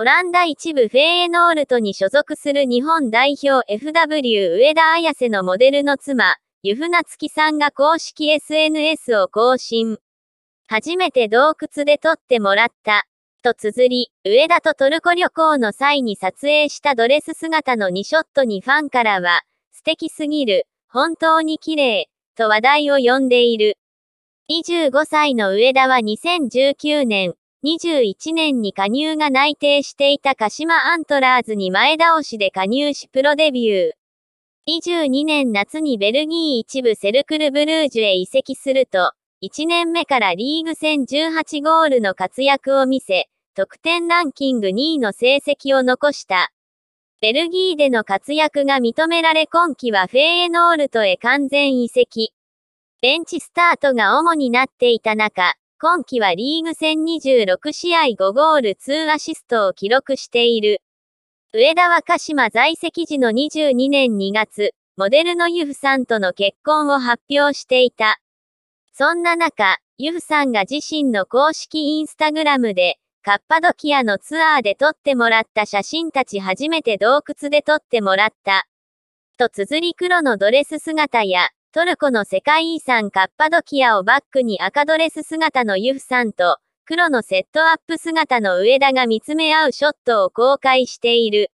オランダ一部フェーノールトに所属する日本代表 FW 上田綾瀬のモデルの妻、湯船月さんが公式 SNS を更新。初めて洞窟で撮ってもらった。と綴り、上田とトルコ旅行の際に撮影したドレス姿の2ショットにファンからは、素敵すぎる、本当に綺麗、と話題を呼んでいる。25歳の上田は2019年、2 1年に加入が内定していた鹿島アントラーズに前倒しで加入しプロデビュー。22年夏にベルギー一部セルクルブルージュへ移籍すると、1年目からリーグ戦18ゴールの活躍を見せ、得点ランキング2位の成績を残した。ベルギーでの活躍が認められ今季はフェーエノールトへ完全移籍。ベンチスタートが主になっていた中、今季はリーグ戦26試合5ゴール2アシストを記録している。上田は鹿島在籍時の22年2月、モデルのユフさんとの結婚を発表していた。そんな中、ユフさんが自身の公式インスタグラムで、カッパドキアのツアーで撮ってもらった写真たち初めて洞窟で撮ってもらった。と綴り黒のドレス姿や、トルコの世界遺産カッパドキアをバックに赤ドレス姿のユフさんと黒のセットアップ姿の上田が見つめ合うショットを公開している。